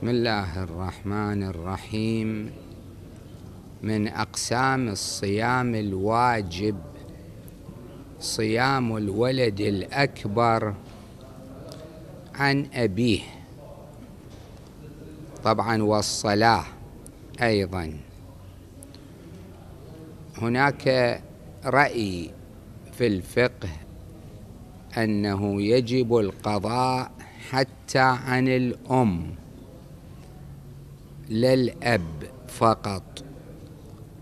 بسم الله الرحمن الرحيم من أقسام الصيام الواجب صيام الولد الأكبر عن أبيه طبعا والصلاة أيضا هناك رأي في الفقه أنه يجب القضاء حتى عن الأم للأب فقط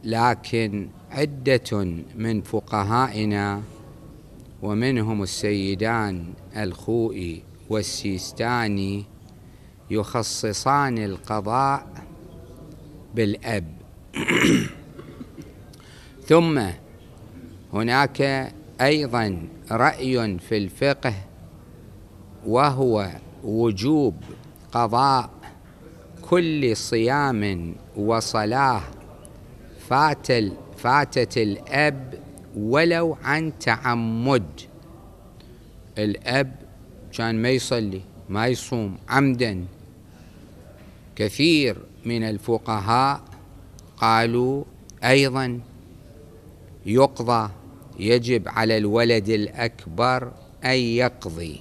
لكن عدة من فقهائنا ومنهم السيدان الخوئي والسيستاني يخصصان القضاء بالأب ثم هناك أيضا رأي في الفقه وهو وجوب قضاء كل صيام وصلاه فات فاتت الاب ولو عن تعمد الاب كان ما يصلي ما يصوم عمدا كثير من الفقهاء قالوا ايضا يقضى يجب على الولد الاكبر ان يقضي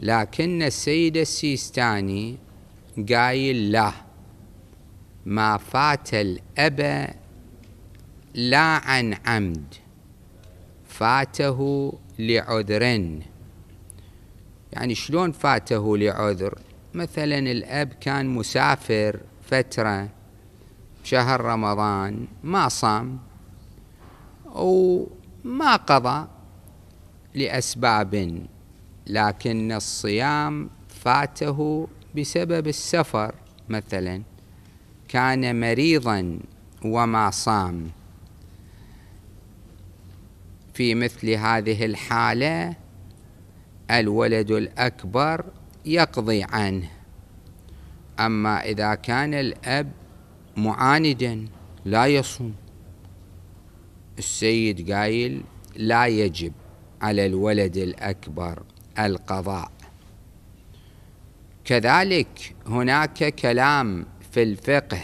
لكن السيد السيستاني قايل لا ما فات الأب لا عن عمد فاته لعذر يعني شلون فاته لعذر مثلا الأب كان مسافر فترة شهر رمضان ما صام وما قضى لأسباب لكن الصيام فاته بسبب السفر مثلا كان مريضا وما صام في مثل هذه الحالة الولد الأكبر يقضي عنه أما إذا كان الأب معاندا لا يصوم السيد قايل لا يجب على الولد الأكبر القضاء كذلك هناك كلام في الفقه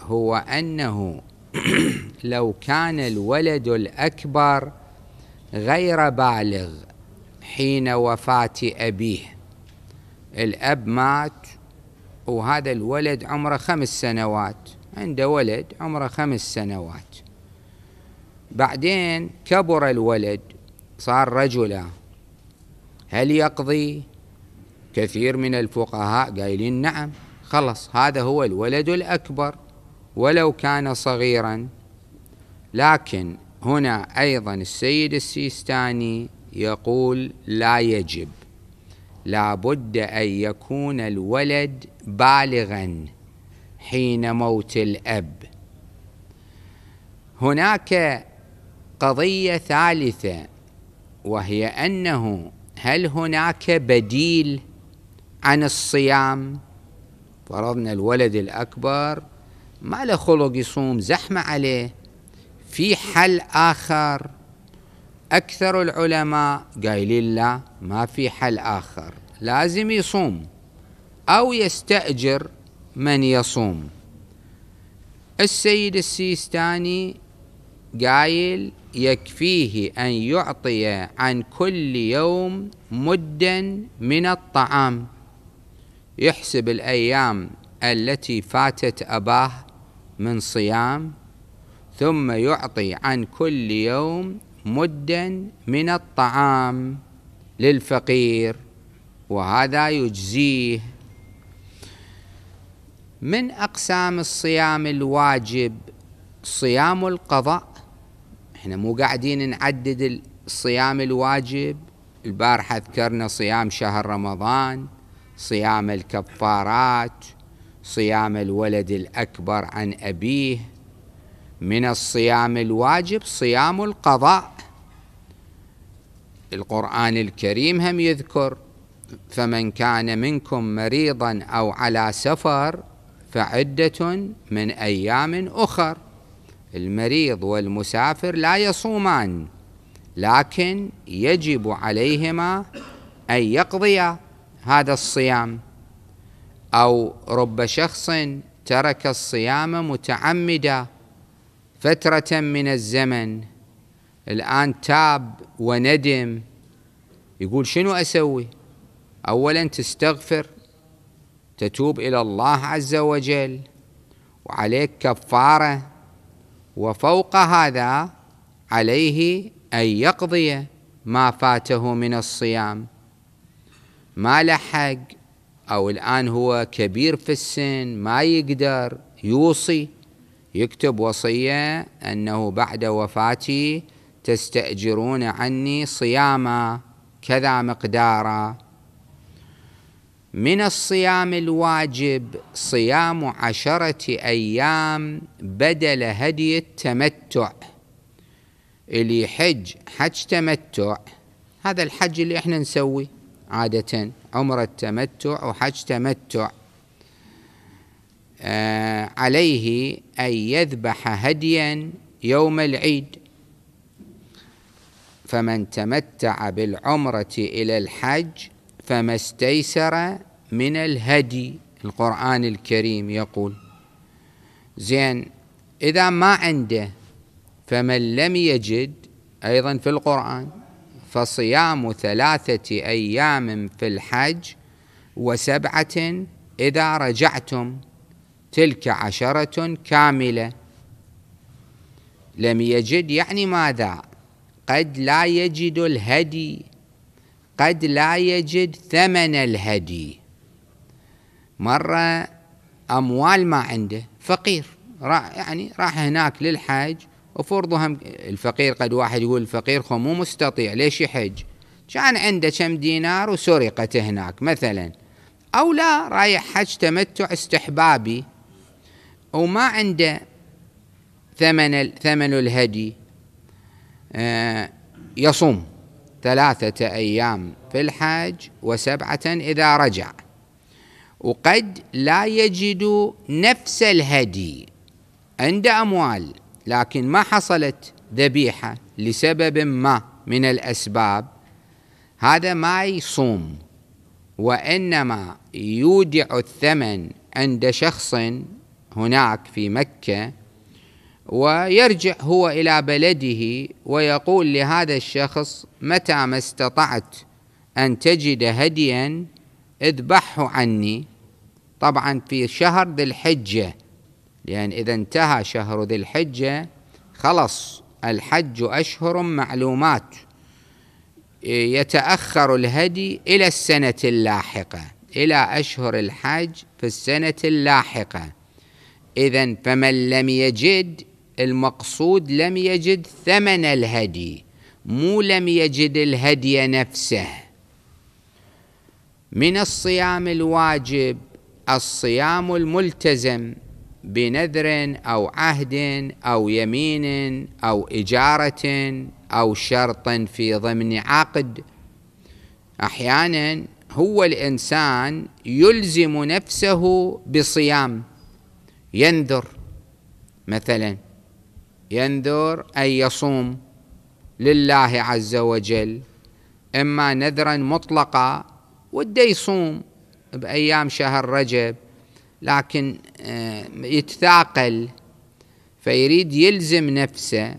هو انه لو كان الولد الاكبر غير بالغ حين وفاه ابيه الاب مات وهذا الولد عمره خمس سنوات عنده ولد عمره خمس سنوات بعدين كبر الولد صار رجلا هل يقضي كثير من الفقهاء قايلين نعم خلص هذا هو الولد الأكبر ولو كان صغيرا لكن هنا أيضا السيد السيستاني يقول لا يجب لا بد أن يكون الولد بالغا حين موت الأب هناك قضية ثالثة وهي أنه هل هناك بديل عن الصيام فرضنا الولد الأكبر ما له خلق يصوم زحمة عليه في حل آخر أكثر العلماء قايلين لا ما في حل آخر لازم يصوم أو يستأجر من يصوم السيد السيستاني قايل يكفيه أن يعطي عن كل يوم مدا من الطعام يحسب الأيام التي فاتت أباه من صيام ثم يعطي عن كل يوم مدا من الطعام للفقير وهذا يجزيه من أقسام الصيام الواجب صيام القضاء احنا مو قاعدين نعدد الصيام الواجب البارحة ذكرنا صيام شهر رمضان صيام الكفارات صيام الولد الأكبر عن أبيه من الصيام الواجب صيام القضاء القرآن الكريم هم يذكر فمن كان منكم مريضا أو على سفر فعدة من أيام أخر المريض والمسافر لا يصومان لكن يجب عليهما أن يقضيا هذا الصيام او رب شخص ترك الصيام متعمدا فتره من الزمن الان تاب وندم يقول شنو اسوي اولا تستغفر تتوب الى الله عز وجل وعليك كفاره وفوق هذا عليه ان يقضي ما فاته من الصيام ما لحق أو الآن هو كبير في السن ما يقدر يوصي يكتب وصية أنه بعد وفاتي تستأجرون عني صياما كذا مقدارا من الصيام الواجب صيام عشرة أيام بدل هدي التمتع اللي يحج حج تمتع هذا الحج اللي احنا نسويه عادة عمرة تمتع وحج تمتع آه عليه أن يذبح هديا يوم العيد فمن تمتع بالعمرة إلى الحج فما استيسر من الهدي القرآن الكريم يقول زين إذا ما عنده فمن لم يجد أيضا في القرآن فصيام ثلاثة أيام في الحج وسبعة إذا رجعتم تلك عشرة كاملة لم يجد يعني ماذا قد لا يجد الهدي قد لا يجد ثمن الهدي مرة أموال ما عنده فقير يعني راح هناك للحج وفرضهم الفقير قد واحد يقول الفقير خو مو مستطيع ليش يحج كان عنده كم دينار وسرقته هناك مثلا او لا رايح حج تمتع استحبابي وما عنده ثمن ثمن الهدي آه، يصوم ثلاثة أيام في الحج وسبعة إذا رجع وقد لا يجد نفس الهدي عند أموال لكن ما حصلت ذبيحه لسبب ما من الاسباب هذا ما يصوم وانما يودع الثمن عند شخص هناك في مكه ويرجع هو الى بلده ويقول لهذا الشخص متى ما استطعت ان تجد هديا اذبحه عني طبعا في شهر ذي الحجه لأن إذا انتهى شهر ذي الحجة خلص الحج أشهر معلومات يتأخر الهدي إلى السنة اللاحقة إلى أشهر الحج في السنة اللاحقة إذا فمن لم يجد المقصود لم يجد ثمن الهدي مو لم يجد الهدي نفسه من الصيام الواجب الصيام الملتزم بنذر او عهد او يمين او اجاره او شرط في ضمن عقد احيانا هو الانسان يلزم نفسه بصيام ينذر مثلا ينذر ان يصوم لله عز وجل اما نذرا مطلقا وده يصوم بايام شهر رجب لكن آه، يتثاقل فيريد يلزم نفسه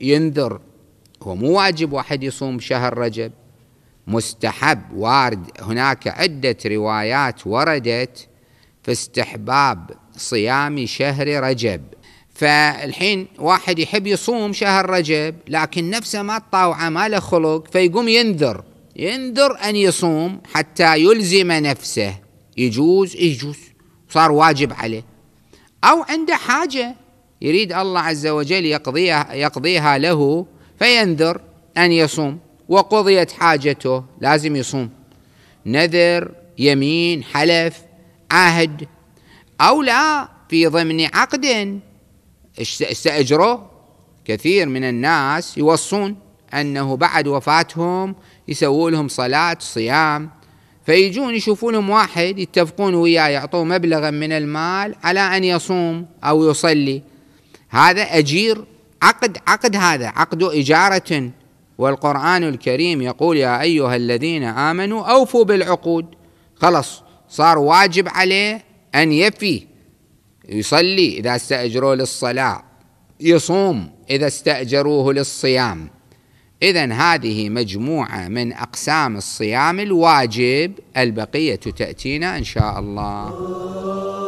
ينذر هو مو واجب واحد يصوم شهر رجب مستحب وارد هناك عدة روايات وردت في استحباب صيام شهر رجب فالحين واحد يحب يصوم شهر رجب لكن نفسه ما تطاوعه ما له خلق فيقوم ينذر ينذر أن يصوم حتى يلزم نفسه يجوز يجوز صار واجب عليه أو عنده حاجة يريد الله عز وجل يقضيها, يقضيها له فينذر أن يصوم وقضيت حاجته لازم يصوم نذر يمين حلف عهد أو لا في ضمن عقد استأجره كثير من الناس يوصون أنه بعد وفاتهم يسووا لهم صلاة صيام فيجون يشوفونهم واحد يتفقون وياه يعطوه مبلغا من المال على ان يصوم او يصلي هذا اجير عقد عقد هذا عقد اجاره والقران الكريم يقول يا ايها الذين امنوا اوفوا بالعقود خلص صار واجب عليه ان يفي يصلي اذا استاجروه للصلاه يصوم اذا استاجروه للصيام إذا هذه مجموعة من أقسام الصيام الواجب البقية تأتينا إن شاء الله